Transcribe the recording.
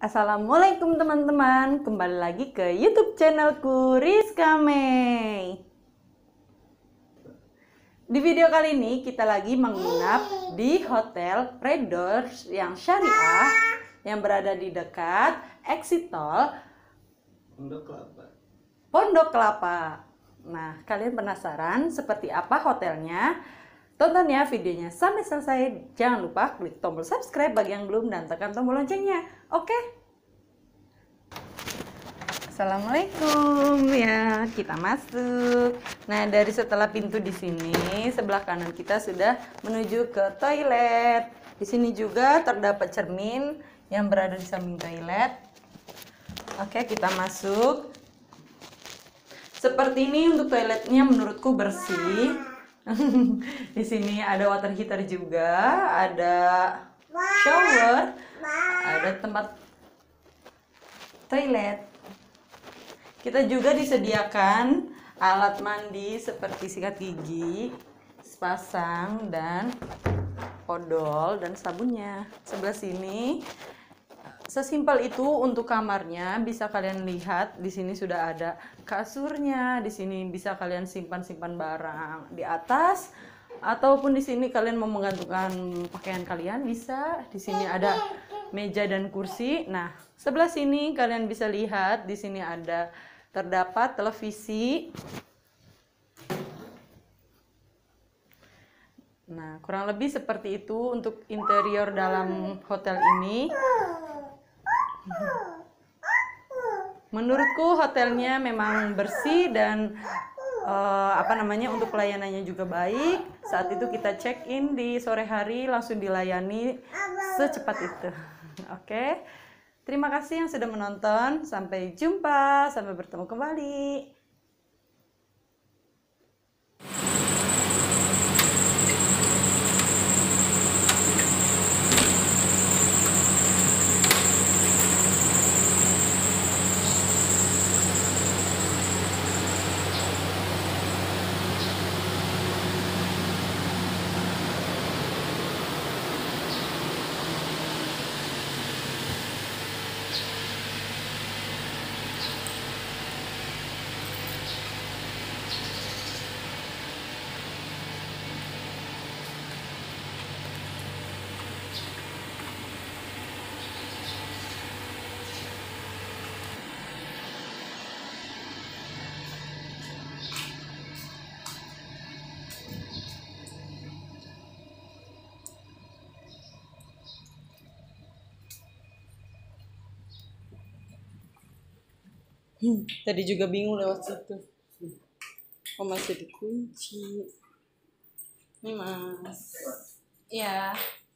Assalamualaikum teman-teman, kembali lagi ke YouTube channelku Rizka Mei. Di video kali ini kita lagi menginap di Hotel Red Doors yang syariah yang berada di dekat exit tol Pondok Kelapa. Pondok Kelapa. Nah, kalian penasaran seperti apa hotelnya? Tonton ya videonya sampai selesai. Jangan lupa klik tombol subscribe bagi yang belum dan tekan tombol loncengnya. Oke? Assalamualaikum ya, kita masuk. Nah, dari setelah pintu di sini, sebelah kanan kita sudah menuju ke toilet. Di sini juga terdapat cermin yang berada di samping toilet. Oke, kita masuk. Seperti ini untuk toiletnya menurutku bersih di sini ada water heater juga, ada shower, ada tempat toilet. Kita juga disediakan alat mandi seperti sikat gigi, sepasang dan odol dan sabunnya. Sebelah sini Sesimpel itu untuk kamarnya bisa kalian lihat di sini sudah ada kasurnya, di sini bisa kalian simpan-simpan barang di atas ataupun di sini kalian mau menggantungkan pakaian kalian bisa. Di sini ada meja dan kursi. Nah, sebelah sini kalian bisa lihat di sini ada terdapat televisi. Nah, kurang lebih seperti itu untuk interior dalam hotel ini. menurutku hotelnya memang bersih dan uh, apa namanya untuk pelayanannya juga baik. Saat itu kita check in di sore hari langsung dilayani secepat itu. Oke. Okay? Terima kasih yang sudah menonton. Sampai jumpa, sampai bertemu kembali. Tadi juga bingung lewat situ. Oh masih dikunci. Ini mas. Iya.